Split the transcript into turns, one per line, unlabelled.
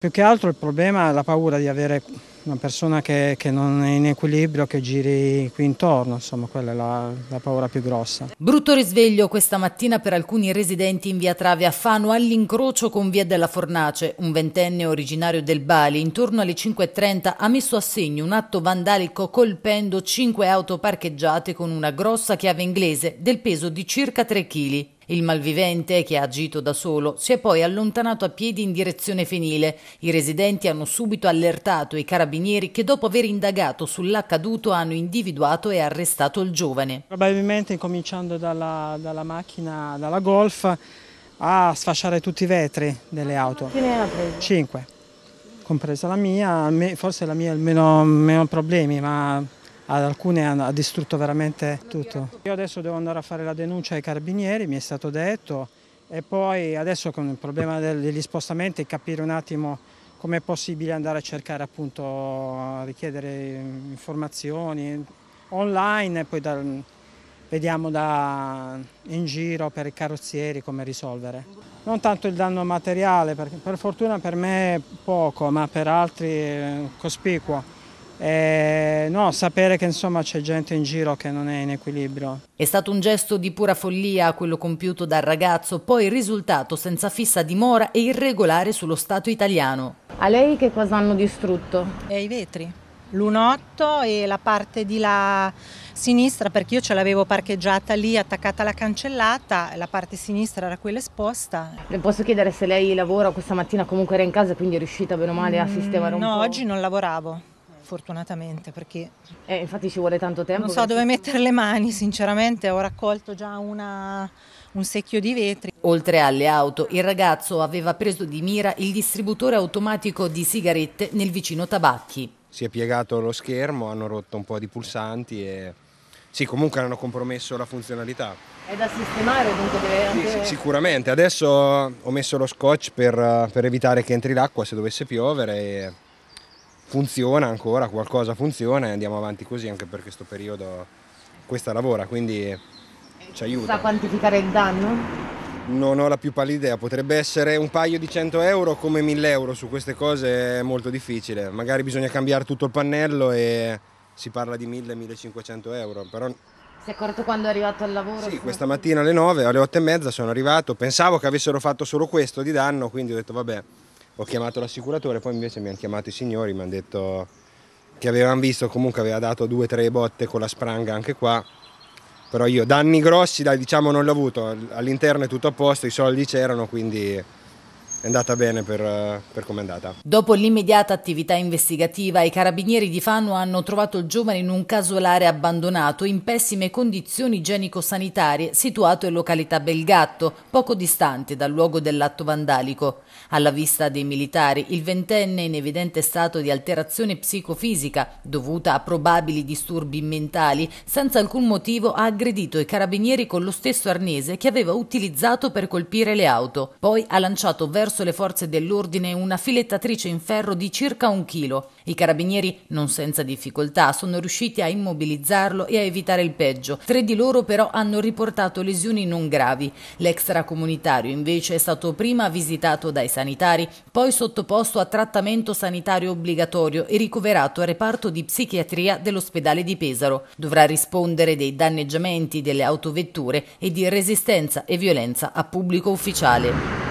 Più che altro il problema è la paura di avere una persona che, che non è in equilibrio, che giri qui intorno, insomma quella è la, la, paura più grossa.
Brutto risveglio questa mattina per alcuni residenti in via Trave a Fano all'incrocio con via della Fornace. Un ventenne originario del Bali intorno alle 5.30 ha messo a segno un atto vandalico colpendo cinque auto parcheggiate con una grossa chiave inglese del peso di circa 3 kg. Il malvivente, che ha agito da solo, si è poi allontanato a piedi in direzione Fenile. I residenti hanno subito allertato i carabinieri che dopo aver indagato
sull'accaduto hanno individuato e arrestato il giovane. Probabilmente incominciando dalla, dalla macchina, dalla Golf, a sfasciare tutti i vetri delle auto. Chi ne ha preso? Cinque, compresa la mia, forse la mia ha meno problemi, ma ad alcune ha distrutto veramente tutto. Io adesso devo andare a fare la denuncia ai carabinieri, mi è stato detto, e poi adesso con il problema degli spostamenti capire un attimo com'è possibile andare a cercare appunto, a richiedere informazioni online e poi da, vediamo da, in giro per i carrozzieri come risolvere. Non tanto il danno materiale, perché per fortuna per me è poco, ma per altri è cospicuo. E, eh, no, sapere che insomma c'è gente in giro che non è in equilibrio. È stato un gesto di pura
follia quello compiuto dal ragazzo, poi risultato senza fissa dimora e irregolare sullo
Stato italiano. A lei che cosa hanno distrutto? E I vetri, l'unotto e la parte di là sinistra perché io ce l'avevo parcheggiata lì attaccata alla cancellata, la parte sinistra era quella esposta. Le posso chiedere se lei lavora questa mattina comunque era in casa quindi è riuscita bene o male a mm, sistemare un no, po'? No, oggi non lavoravo fortunatamente perché... Eh, infatti ci vuole tanto tempo. Non so dove mettere le mani, sinceramente ho raccolto già una, un secchio di vetri. Oltre alle auto, il ragazzo aveva preso di mira il
distributore automatico di sigarette nel vicino tabacchi.
Si è piegato lo schermo, hanno rotto un po' di pulsanti e... Sì, comunque hanno compromesso la funzionalità.
È da sistemare, dunque deve anche... Sì,
sicuramente. Adesso ho messo lo scotch per, per evitare che entri l'acqua se dovesse piovere e funziona ancora, qualcosa funziona e andiamo avanti così anche perché questo periodo questa lavora, quindi ci aiuta. Sa
quantificare il danno?
Non ho la più pallida idea, potrebbe essere un paio di 100 euro come 1000 euro, su queste cose è molto difficile, magari bisogna cambiare tutto il pannello e si parla di 1000-1500 euro, però...
Si è accorto quando è arrivato al lavoro? Sì, questa
mattina alle 9, alle 8 e mezza sono arrivato, pensavo che avessero fatto solo questo di danno, quindi ho detto vabbè, ho chiamato l'assicuratore, poi invece mi hanno chiamato i signori, mi hanno detto che avevano visto, comunque aveva dato due o tre botte con la spranga anche qua, però io danni grossi dai, diciamo non l'ho avuto, all'interno è tutto a posto, i soldi c'erano, quindi è andata bene per, per come è andata. Dopo
l'immediata attività investigativa, i carabinieri di Fano hanno trovato il giovane in un casolare abbandonato in pessime condizioni igienico-sanitarie situato in località Belgatto, poco distante dal luogo dell'atto vandalico. Alla vista dei militari, il ventenne in evidente stato di alterazione psicofisica dovuta a probabili disturbi mentali, senza alcun motivo ha aggredito i carabinieri con lo stesso arnese che aveva utilizzato per colpire le auto. Poi ha lanciato verso verso le forze dell'ordine una filettatrice in ferro di circa un chilo. I carabinieri, non senza difficoltà, sono riusciti a immobilizzarlo e a evitare il peggio. Tre di loro però hanno riportato lesioni non gravi. L'extracomunitario invece è stato prima visitato dai sanitari, poi sottoposto a trattamento sanitario obbligatorio e ricoverato al reparto di psichiatria dell'ospedale di Pesaro. Dovrà rispondere dei danneggiamenti delle autovetture e di resistenza e violenza a pubblico ufficiale.